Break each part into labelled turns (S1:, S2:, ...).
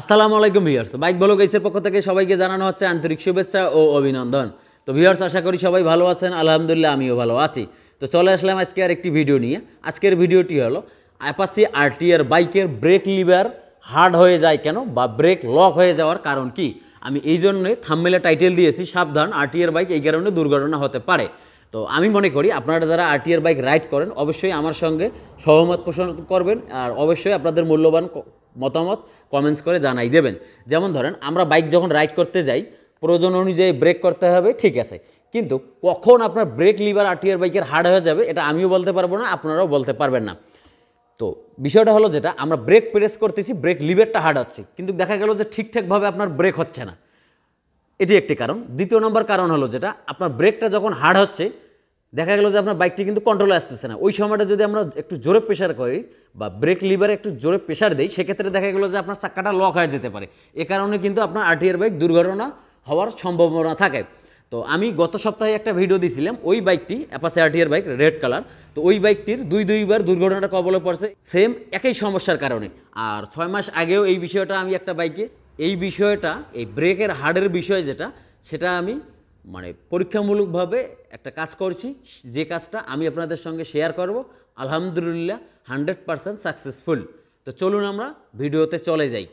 S1: আসসালামু আলাইকুম viewers bike ভালো গাইসের পক্ষ থেকে সবাইকে জানানো হচ্ছে আন্তরিক শুভেচ্ছা ও অভিনন্দন তো ভিউয়ার্স আশা করি সবাই ভালো আছেন আলহামদুলিল্লাহ আমিও ভালো আছি তো চলে আসলাম আজকে আর একটি ভিডিও নিয়ে আজকের ভিডিওটি হলো অ্যাপাসি আরটিআর বাইকের ব্রেক লিভার হার্ড হয়ে যায় কেন বা ব্রেক লক হয়ে যাওয়ার কারণ কি আমি এই জন্যে থামমেলে টাইটেল দিয়েছি সাবধান আরটিআর বাইক এই কারণে দুর্ঘটনা হতে পারে তো আমি মনে করি আপনারা যারা আরটিআর বাইক রাইড করেন অবশ্যই আমার সঙ্গে সহমত পোষণ করবেন আর অবশ্যই আপনাদের মূল্যবান মতামত কমেন্টস করে জানাই দেবেন যেমন ধরেন আমরা বাইক যখন রাইড করতে যাই প্রয়োজন অনুযায়ী ব্রেক করতে হবে ঠিক আছে কিন্তু কখন আপনার ব্রেক লিভার আর বাইকের হার্ড হয়ে যাবে এটা আমিও বলতে পারবো না আপনারাও বলতে পারবেন না তো বিষয়টা হলো যেটা আমরা ব্রেক প্রেস করতেছি ব্রেক লিভারটা হার্ড হচ্ছে কিন্তু দেখা গেল যে ঠিকঠাকভাবে আপনার ব্রেক হচ্ছে না এটি একটি কারণ দ্বিতীয় নম্বর কারণ হলো যেটা আপনার ব্রেকটা যখন হার্ড হচ্ছে দেখা গেল যে আপনার বাইকটি কিন্তু কন্ট্রোলে আসতেছে না ওই সময়টা যদি আমরা একটু জোরে প্রেশার করি বা ব্রেক লিভারে একটু জোরে প্রেশার দিই সেক্ষেত্রে দেখা গেলো যে আপনার চাক্কাটা লক হয়ে যেতে পারে এ কারণে কিন্তু আপনার আরটিআর বাইক দুর্ঘটনা হওয়ার সম্ভাবনা থাকে তো আমি গত সপ্তাহে একটা ভিডিও দিয়েছিলাম ওই বাইকটি Apache RTR bike red colour তো ওই বাইকটির দুই দুইবার দুর্ঘটনাটা কবলে পড়ছে সেম একই সমস্যার কারণে আর ছয় মাস আগেও এই বিষয়টা আমি একটা বাইকে এই বিষয়টা এই ব্রেকের হার্ডের বিষয় যেটা সেটা আমি মানে পরীক্ষামূলকভাবে একটা কাজ করছি যে কাজটা আমি আপনাদের সঙ্গে শেয়ার করব আলহামদুলিল্লাহ হান্ড্রেড পারসেন্ট সাকসেসফুল তো চলুন আমরা ভিডিওতে চলে যাই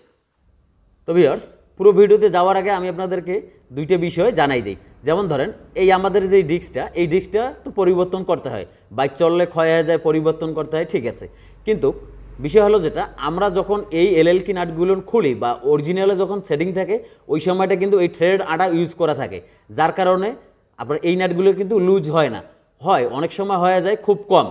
S1: তো ভিওর্স পুরো ভিডিওতে যাওয়ার আগে আমি আপনাদেরকে দুইটা বিষয় জানাই দিই যেমন ধরেন এই আমাদের যে ডিস্কটা এই ডিস্কটা তো পরিবর্তন করতে হয় বাইক চললে ক্ষয় হয়ে যায় পরিবর্তন করতে হয় ঠিক আছে কিন্তু বিষয় হলো যেটা আমরা যখন এই এলএলকি নাটগুলো খুলি বা অরিজিনালে যখন সেটিং থাকে ওই সময়টা কিন্তু এই থ্রেড আটা ইউজ করা থাকে যার কারণে আপনার এই নাটগুলো কিন্তু লুজ হয় না হয় অনেক সময় হয়ে যায় খুব কম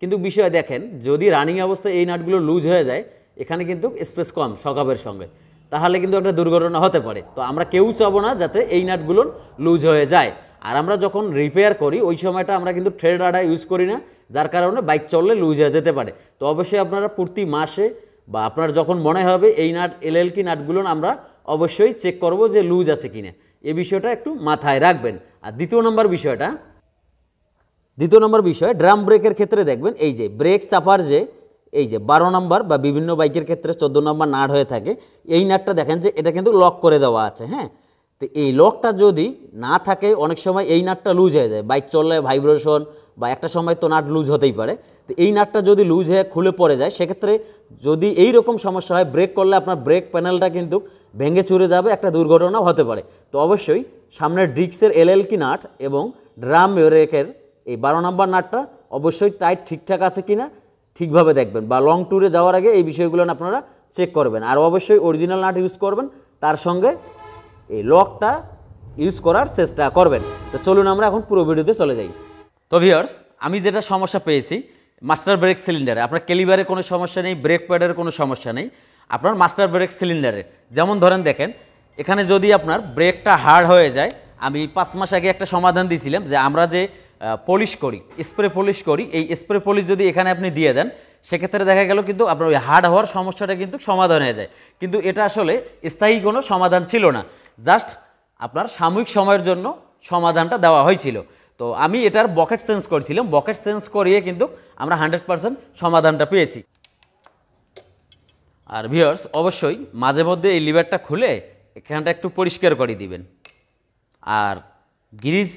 S1: কিন্তু বিষয় দেখেন যদি রানিং অবস্থায় এই নাটগুলো লুজ হয়ে যায় এখানে কিন্তু স্পেস কম সকাবের সঙ্গে তাহলে কিন্তু একটা দুর্ঘটনা হতে পারে তো আমরা কেউ চাবো না যাতে এই নাটগুলো লুজ হয়ে যায় আর আমরা যখন রিপেয়ার করি ওই সময়টা আমরা কিন্তু ট্রেড আডা ইউজ করি না যার কারণে বাইক চললে লুজ হয়ে যেতে পারে তো অবশ্যই আপনারা প্রতি মাসে বা আপনার যখন মনে হবে এই নাট এলএলকি নাটগুলো আমরা অবশ্যই চেক করব যে লুজ আছে কি না এ বিষয়টা একটু মাথায় রাখবেন আর দ্বিতীয় নম্বর বিষয়টা দ্বিতীয় নম্বর বিষয় ড্রাম ব্রেকের ক্ষেত্রে দেখবেন এই যে ব্রেক চাপার যে এই যে বারো নম্বর বা বিভিন্ন বাইকের ক্ষেত্রে চোদ্দো নম্বর নাট হয়ে থাকে এই নাটটা দেখেন যে এটা কিন্তু লক করে দেওয়া আছে হ্যাঁ তো এই লকটা যদি না থাকে অনেক সময় এই নাটটা লুজ হয়ে যায় বাইক চললে ভাইব্রেশন বা একটা সময় তো নাট লুজ হতেই পারে তো এই নাটটা যদি লুজ হয়ে খুলে পড়ে যায় সেক্ষেত্রে যদি এই রকম সমস্যা হয় ব্রেক করলে আপনার ব্রেক প্যানেলটা কিন্তু ভেঙে চুরে যাবে একটা দুর্ঘটনা হতে পারে তো অবশ্যই সামনের ডিক্সের এলএলকি নাট এবং ড্রাম ব্রেকের এই বারো নম্বর নাটটা অবশ্যই টাইট ঠিকঠাক আছে কি না ঠিকভাবে দেখবেন বা লং ট্যুরে যাওয়ার আগে এই বিষয়গুলো আপনারা চেক করবেন আর অবশ্যই অরিজিনাল নাট ইউজ করবেন তার সঙ্গে এই লকটা ইউজ করার চেষ্টা করবেন তো চলুন আমরা এখন পুরো ভিডিওতে চলে যাই তো ভিওর্স আমি যেটা সমস্যা পেয়েছি মাস্টার ব্রেক সিলিন্ডারে আপনার ক্যালিভারে কোনো সমস্যা নেই ব্রেক প্যাডের কোনো সমস্যা নেই আপনার মাস্টার ব্রেক সিলিন্ডারে যেমন ধরেন দেখেন এখানে যদি আপনার ব্রেকটা হার্ড হয়ে যায় আমি পাঁচ মাস আগে একটা সমাধান দিয়েছিলাম যে আমরা যে পলিশ করি স্প্রে পলিশ করি এই স্প্রে পলিশ যদি এখানে আপনি দিয়ে দেন সেক্ষেত্রে দেখা গেল কিন্তু আপনার ওই হার্ড হওয়ার সমস্যাটা কিন্তু সমাধান হয়ে যায় কিন্তু এটা আসলে স্থায়ী কোনো সমাধান ছিল না জাস্ট আপনার সাময়িক সময়ের জন্য সমাধানটা দেওয়া হয়েছিল তো আমি এটার বকেট সেন্স করছিলাম বকেট সেন্স করিয়ে কিন্তু আমরা হান্ড্রেড পারসেন্ট সমাধানটা পেয়েছি আর ভিওর্স অবশ্যই মাঝে মধ্যে এই লিভারটা খুলে এখানটা একটু পরিষ্কার করে দিবেন আর গ্রিজ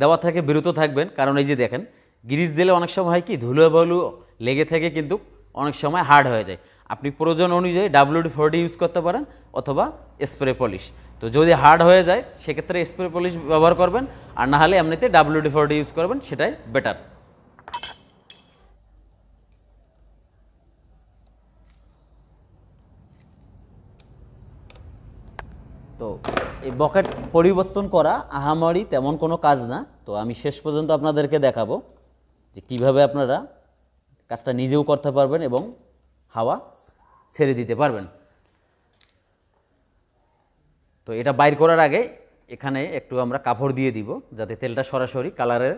S1: দেওয়া থেকে বিরত থাকবেন কারণ এই যে দেখেন গ্রিজ দিলে অনেক সময় হয় কি ধুলো বালু লেগে থেকে কিন্তু অনেক সময় হার্ড হয়ে যায় আপনি প্রয়োজন অনুযায়ী ডাব্লিউডি ফোরডি ইউজ করতে পারেন অথবা স্প্রে পলিশ তো যদি হার্ড হয়ে যায় সেক্ষেত্রে স্প্রে পলিশ ব্যবহার করবেন আর না হলে এমনিতে ডাব্লিউডি ফোরটি ইউজ করবেন সেটাই বেটার তো এই বকেট পরিবর্তন করা আহামারি তেমন কোনো কাজ না তো আমি শেষ পর্যন্ত আপনাদেরকে দেখাবো যে কিভাবে আপনারা কাজটা নিজেও করতে পারবেন এবং হাওয়া ছেড়ে দিতে পারবেন তো এটা বাইর করার আগে এখানে একটু আমরা কাপড় দিয়ে দিব যাতে তেলটা সরাসরি কালারের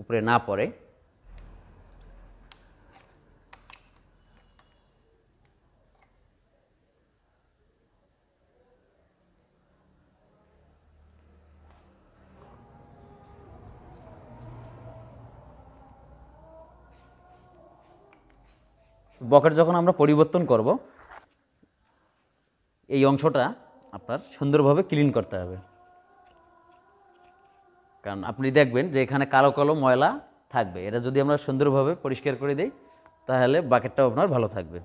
S1: উপরে না পড়ে বকেট যখন আমরা পরিবর্তন করব এই অংশটা আপনার সুন্দরভাবে ক্লিন করতে হবে কারণ আপনি দেখবেন যে এখানে কালো কালো ময়লা থাকবে এটা যদি আমরা সুন্দরভাবে পরিষ্কার করে দিই তাহলে বাকেটটাও আপনার ভালো থাকবে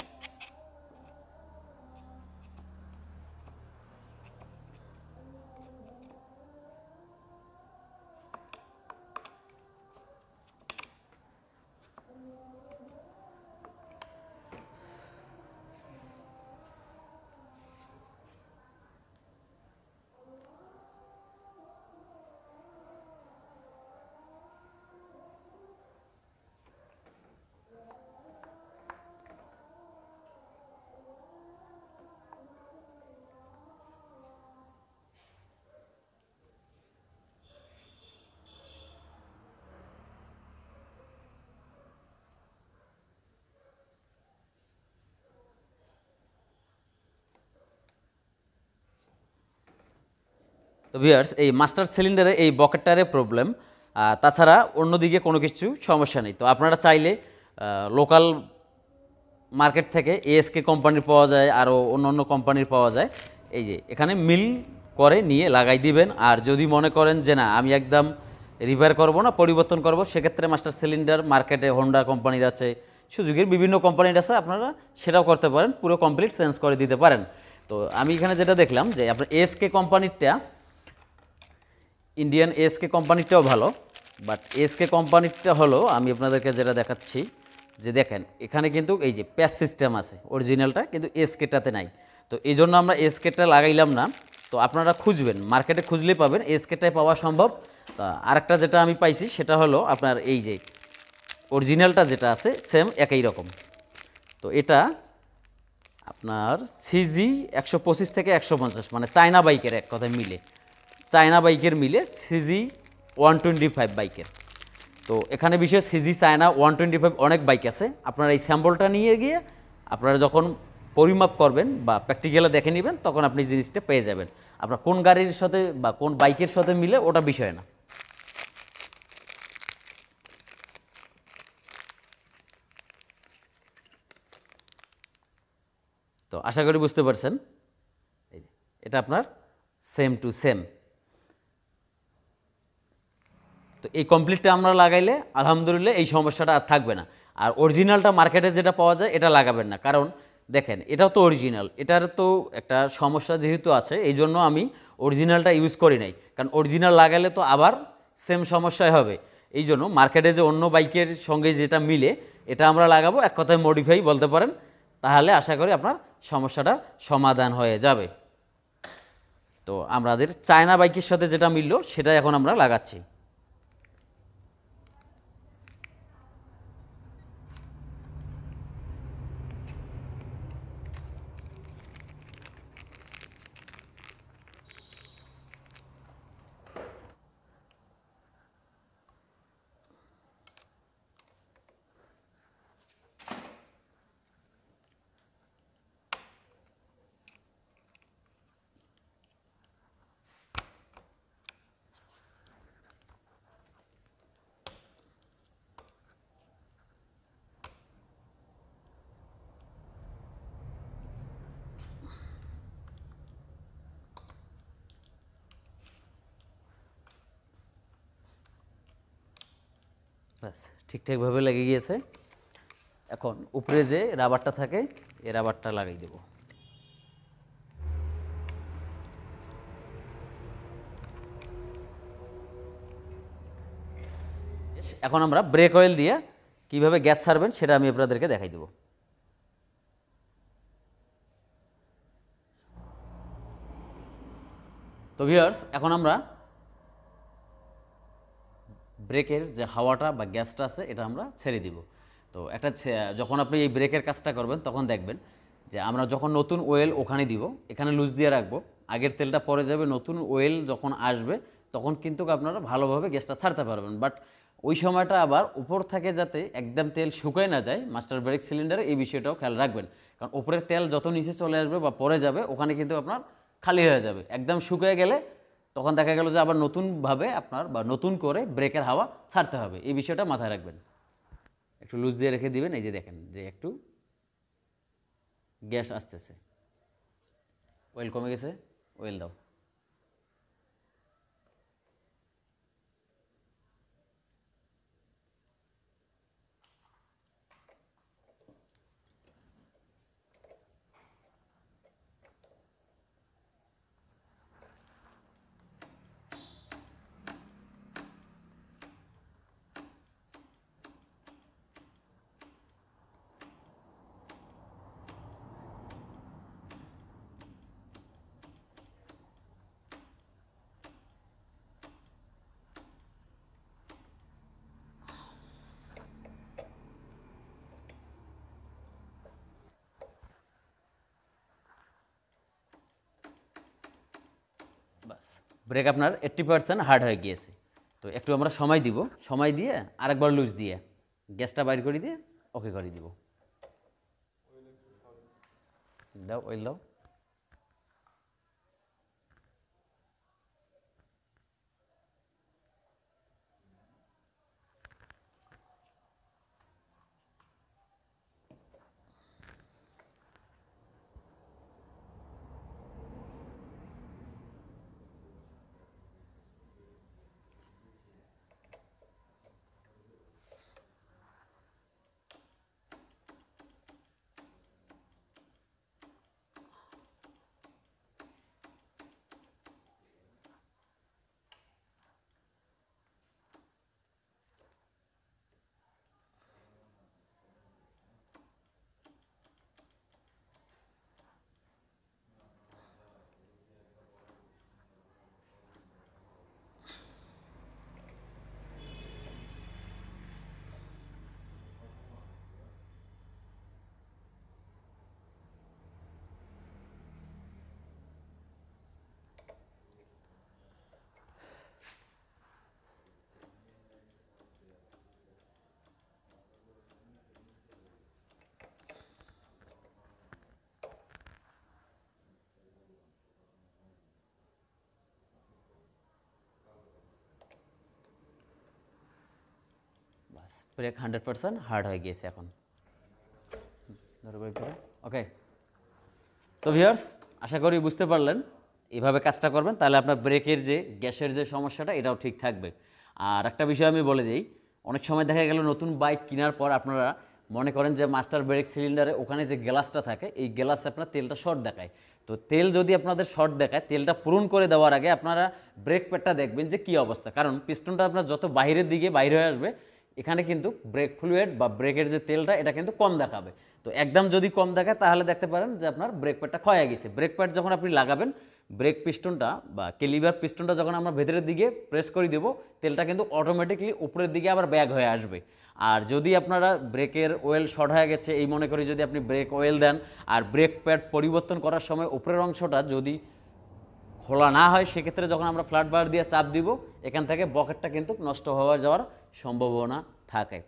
S1: তো ভিয়ার্স এই মাস্টার সিলিন্ডারে এই বকেটটারে প্রবলেম তাছাড়া অন্যদিকে কোনো কিছু সমস্যা নেই তো আপনারা চাইলে লোকাল মার্কেট থেকে এএসকে কোম্পানির পাওয়া যায় আরও অন্য অন্য কোম্পানির পাওয়া যায় এই যে এখানে মিল করে নিয়ে লাগাই দিবেন আর যদি মনে করেন যে না আমি একদম রিভার করব না পরিবর্তন করব সেক্ষেত্রে মাস্টার সিলিন্ডার মার্কেটে হোন্ডা কোম্পানির আছে সুযোগের বিভিন্ন কোম্পানির আছে আপনারা সেটাও করতে পারেন পুরো কমপ্লিট চেঞ্জ করে দিতে পারেন তো আমি এখানে যেটা দেখলাম যে আপনার এসকে কোম্পানিরটা ইন্ডিয়ান এসকে কোম্পানিটাও ভালো বাট এসকে কোম্পানিটা হলো আমি আপনাদেরকে যেটা দেখাচ্ছি যে দেখেন এখানে কিন্তু এই যে প্যাচ সিস্টেম আছে অরিজিনালটা কিন্তু এসকেটাতে নাই তো এই জন্য আমরা এসকেটা লাগাইলাম না তো আপনারা খুঁজবেন মার্কেটে খুঁজলেই পাবেন এসকেটায় পাওয়া সম্ভব আরেকটা যেটা আমি পাইছি সেটা হলো আপনার এই যে অরিজিনালটা যেটা আছে সেম একই রকম তো এটা আপনার সিজি একশো থেকে একশো মানে চায়না বাইকের এক কথায় মিলে চায়না বাইকের মিলে সিজি ওয়ান টোয়েন্টি ফাইভ বাইকের তো এখানে বিশেষ CG China one twenty five অনেক বাইক আছে আপনারা এই স্যাম্পলটা নিয়ে গিয়ে আপনারা যখন পরিমাপ করবেন বা প্র্যাকটিক্যালে দেখে নেবেন তখন আপনি জিনিসটা পেয়ে যাবেন আপনার কোন গাড়ির সাথে বা কোন বাইকের সাথে মিলে ওটা বিষয় না তো আশা করি বুঝতে পারছেন এটা আপনার সেম টু সেম তো এই কমপ্লিটটা আমরা লাগাইলে আলহামদুলিল্লাহ এই সমস্যাটা আর থাকবে না আর অরিজিনালটা মার্কেটে যেটা পাওয়া যায় এটা লাগাবেন না কারণ দেখেন এটাও তো অরিজিনাল এটার তো একটা সমস্যা যেহেতু আছে এই জন্য আমি অরিজিনালটা ইউজ করি নাই কারণ অরিজিনাল লাগালে তো আবার সেম সমস্যাই হবে এই জন্য মার্কেটে যে অন্য বাইকের সঙ্গে যেটা মিলে এটা আমরা লাগাবো এক কথায় মডিফাই বলতে পারেন তাহলে আশা করি আপনার সমস্যাটা সমাধান হয়ে যাবে তো আমাদের চায়না বাইকের সাথে যেটা মিলল সেটা এখন আমরা লাগাচ্ছি ব্যাস ঠিকঠাকভাবে লেগে গিয়েছে এখন উপরে যে রাবারটা থাকে এ রাবারটা লাগিয়ে দেব এখন আমরা ব্রেক অয়েল দিয়ে কিভাবে গ্যাস ছাড়বেন সেটা আমি আপনাদেরকে দেখাই দেবো তো ভিউয়ার্স এখন আমরা ব্রেকের যে হাওয়াটা বা গ্যাসটা আছে এটা আমরা ছেড়ে দিব তো একটা যখন আপনি এই ব্রেকের কাজটা করবেন তখন দেখবেন যে আমরা যখন নতুন ওয়েল ওখানে দিব এখানে লুজ দিয়ে রাখবো আগের তেলটা পরে যাবে নতুন ওয়েল যখন আসবে তখন কিন্তু আপনারা ভালোভাবে গ্যাসটা ছাড়তে পারবেন বাট ওই সময়টা আবার উপর থেকে যাতে একদম তেল শুকায় না যায় মাস্টার ব্রেক সিলিন্ডারে এই বিষয়টাও খেয়াল রাখবেন কারণ উপরের তেল যত নিচে চলে আসবে বা পরে যাবে ওখানে কিন্তু আপনার খালি হয়ে যাবে একদম শুকিয়ে গেলে তখন দেখা গেল যে আবার নতুনভাবে আপনার বা নতুন করে ব্রেকের হাওয়া ছাড়তে হবে এই বিষয়টা মাথায় রাখবেন একটু লুজ দিয়ে রেখে দিবেন এই যে দেখেন যে একটু গ্যাস আসতেছে ওয়েল কমে গেছে ওয়েল দাও ব্রেক আপনার এইট্টি পার্সেন্ট হার্ড হয়ে গিয়েছে তো একটু আমরা সময় দিব সময় দিয়ে আরেকবার লুজ দিয়ে গ্যাসটা বাইর করে দিয়ে ওকে করে দিব দাও ওই দাও ব্রেক হান্ড্রেড পার্সেন্ট হার্ড হয়ে গিয়েছে এখন ওকে তো ভিওর্স আশা করি বুঝতে পারলেন এভাবে কাজটা করবেন তাহলে আপনার ব্রেকের যে গ্যাসের যে সমস্যাটা এটাও ঠিক থাকবে আর একটা বিষয় আমি বলে দিই অনেক সময় দেখা গেল নতুন বাইক কেনার পর আপনারা মনে করেন যে মাস্টার ব্রেক সিলিন্ডারে ওখানে যে গ্লাসটা থাকে এই গ্লাসে আপনার তেলটা শর্ট দেখায় তো তেল যদি আপনাদের শর্ট দেখায় তেলটা পূরণ করে দেওয়ার আগে আপনারা ব্রেক প্যাডটা দেখবেন যে কী অবস্থা কারণ পিস্টনটা আপনার যত বাইরের দিকে বাইরে হয়ে আসবে এখানে কিন্তু ব্রেক ফ্লুয়েড বা ব্রেকের যে তেলটা এটা কিন্তু কম দেখাবে তো একদম যদি কম দেখায় তাহলে দেখতে পারেন যে আপনার ব্রেক প্যাডটা ক্ষয়ে গেছে ব্রেক প্যাড যখন আপনি লাগাবেন ব্রেক পিস্টনটা বা কেলিভার পিস্টনটা যখন আমরা ভেতরের দিকে প্রেস করে দেবো তেলটা কিন্তু অটোমেটিকলি উপরের দিকে আবার ব্যাগ হয়ে আসবে আর যদি আপনারা ব্রেকের ওয়েল শর্ট হয়ে গেছে এই মনে করি যদি আপনি ব্রেক ওয়েল দেন আর ব্রেক প্যাড পরিবর্তন করার সময় উপরের অংশটা যদি খোলা না হয় সেক্ষেত্রে যখন আমরা ফ্ল্যাট বার দিয়ে চাপ দিব এখান থেকে বকেটটা কিন্তু নষ্ট হওয়া যাওয়ার সম্ভাবনা থাকে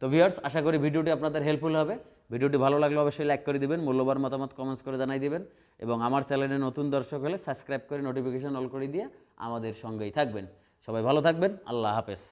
S1: তো ভিউয়ার্স আশা করি ভিডিওটি আপনাদের হেল্পফুল হবে ভিডিওটি ভালো লাগলে অবশ্যই লাইক করে দিবেন মূল্যবান মতামত কমেন্টস করে জানাই দিবেন এবং আমার চ্যানেলে নতুন দর্শক হলে সাবস্ক্রাইব করে নোটিফিকেশন অল করে দিয়ে আমাদের সঙ্গেই থাকবেন সবাই ভালো থাকবেন আল্লাহ হাফেজ